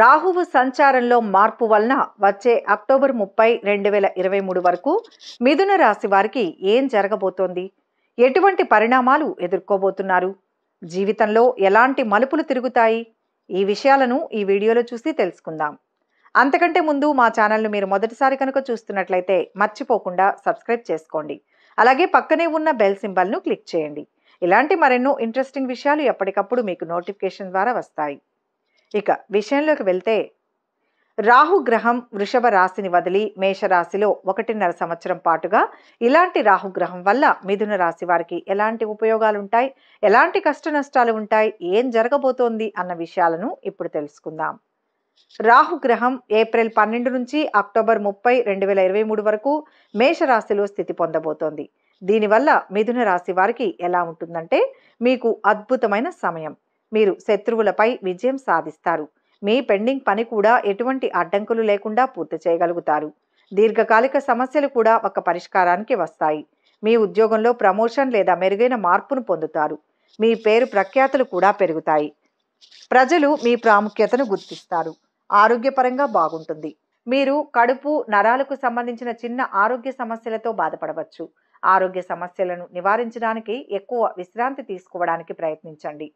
రాహువు సంచారంలో మార్పు వలన వచ్చే అక్టోబర్ ముప్పై రెండు వేల ఇరవై మూడు వరకు మిథున రాశి వారికి ఏం జరగబోతోంది ఎటువంటి పరిణామాలు ఎదుర్కోబోతున్నారు జీవితంలో ఎలాంటి మలుపులు తిరుగుతాయి ఈ విషయాలను ఈ వీడియోలో చూసి తెలుసుకుందాం అంతకంటే ముందు మా ఛానల్ను మీరు మొదటిసారి కనుక చూస్తున్నట్లయితే మర్చిపోకుండా సబ్స్క్రైబ్ చేసుకోండి అలాగే పక్కనే ఉన్న బెల్ సింబల్ను క్లిక్ చేయండి ఇలాంటి మరెన్నో ఇంట్రెస్టింగ్ విషయాలు ఎప్పటికప్పుడు మీకు నోటిఫికేషన్ ద్వారా వస్తాయి ఇక విషయంలోకి వెళ్తే రాహుగ్రహం వృషభ రాశిని వదిలి మేషరాశిలో ఒకటిన్నర సంవత్సరం పాటుగా ఇలాంటి రాహుగ్రహం వల్ల మిథున రాశి వారికి ఎలాంటి ఉపయోగాలు ఉంటాయి ఎలాంటి కష్ట నష్టాలు ఉంటాయి ఏం జరగబోతోంది అన్న విషయాలను ఇప్పుడు తెలుసుకుందాం రాహుగ్రహం ఏప్రిల్ పన్నెండు నుంచి అక్టోబర్ ముప్పై రెండు వేల ఇరవై మూడు వరకు మేషరాశిలో స్థితి పొందబోతోంది దీనివల్ల మిథున రాశి వారికి ఎలా ఉంటుందంటే మీకు అద్భుతమైన సమయం మీరు శత్రువులపై విజయం సాధిస్తారు మీ పెండింగ్ పని కూడా ఎటువంటి అడ్డంకులు లేకుండా పూర్తి చేయగలుగుతారు దీర్ఘకాలిక సమస్యలు కూడా ఒక పరిష్కారానికి వస్తాయి మీ ఉద్యోగంలో ప్రమోషన్ లేదా మెరుగైన మార్పును పొందుతారు మీ పేరు ప్రఖ్యాతులు కూడా పెరుగుతాయి ప్రజలు మీ ప్రాముఖ్యతను గుర్తిస్తారు ఆరోగ్యపరంగా బాగుంటుంది మీరు కడుపు నరాలకు సంబంధించిన చిన్న ఆరోగ్య సమస్యలతో బాధపడవచ్చు ఆరోగ్య సమస్యలను నివారించడానికి ఎక్కువ విశ్రాంతి తీసుకోవడానికి ప్రయత్నించండి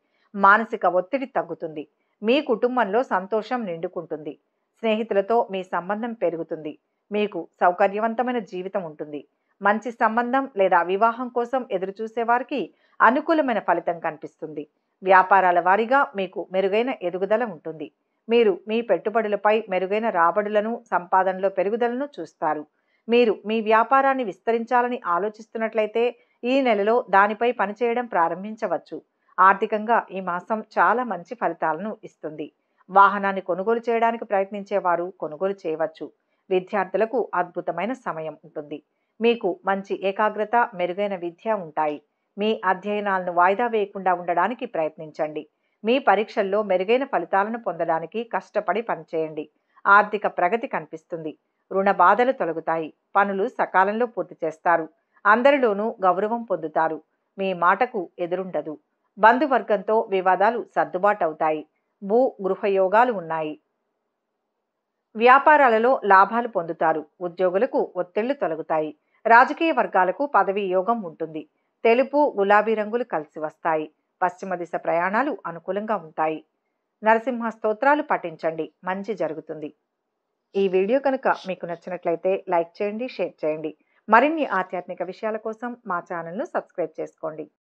మానసిక ఒత్తిడి తగ్గుతుంది మీ కుటుంబంలో సంతోషం నిండుకుంటుంది స్నేహితులతో మీ సంబంధం పెరుగుతుంది మీకు సౌకర్యవంతమైన జీవితం ఉంటుంది మంచి సంబంధం లేదా వివాహం కోసం ఎదురుచూసేవారికి అనుకూలమైన ఫలితం కనిపిస్తుంది వ్యాపారాల వారీగా మీకు మెరుగైన ఎదుగుదల ఉంటుంది మీరు మీ పెట్టుబడులపై మెరుగైన రాబడులను సంపాదనలో పెరుగుదలను చూస్తారు మీరు మీ వ్యాపారాన్ని విస్తరించాలని ఆలోచిస్తున్నట్లయితే ఈ నెలలో దానిపై పనిచేయడం ప్రారంభించవచ్చు ఆర్థికంగా ఈ మాసం చాలా మంచి ఫలితాలను ఇస్తుంది వాహనాన్ని కొనుగోలు చేయడానికి ప్రయత్నించే వారు కొనుగోలు చేయవచ్చు విద్యార్థులకు అద్భుతమైన సమయం ఉంటుంది మీకు మంచి ఏకాగ్రత మెరుగైన విద్య ఉంటాయి మీ అధ్యయనాలను వాయిదా వేయకుండా ఉండడానికి ప్రయత్నించండి మీ పరీక్షల్లో మెరుగైన ఫలితాలను పొందడానికి కష్టపడి పనిచేయండి ఆర్థిక ప్రగతి కనిపిస్తుంది రుణ బాధలు తొలగుతాయి పనులు సకాలంలో పూర్తి చేస్తారు అందరిలోనూ గౌరవం పొందుతారు మీ మాటకు ఎదురుండదు బంధువర్గంతో వివాదాలు సర్దుబాటవుతాయి భూ గృహయోగాలు ఉన్నాయి వ్యాపారాలలో లాభాలు పొందుతారు ఉద్యోగులకు ఒత్తిళ్లు తొలగుతాయి రాజకీయ వర్గాలకు పదవీ యోగం ఉంటుంది తెలుపు గులాబీ రంగులు కలిసి వస్తాయి పశ్చిమ దిశ ప్రయాణాలు అనుకూలంగా ఉంటాయి నరసింహ స్తోత్రాలు పఠించండి మంచి జరుగుతుంది ఈ వీడియో కనుక మీకు నచ్చినట్లయితే లైక్ చేయండి షేర్ చేయండి మరిన్ని ఆధ్యాత్మిక విషయాల కోసం మా ఛానల్ను సబ్స్క్రైబ్ చేసుకోండి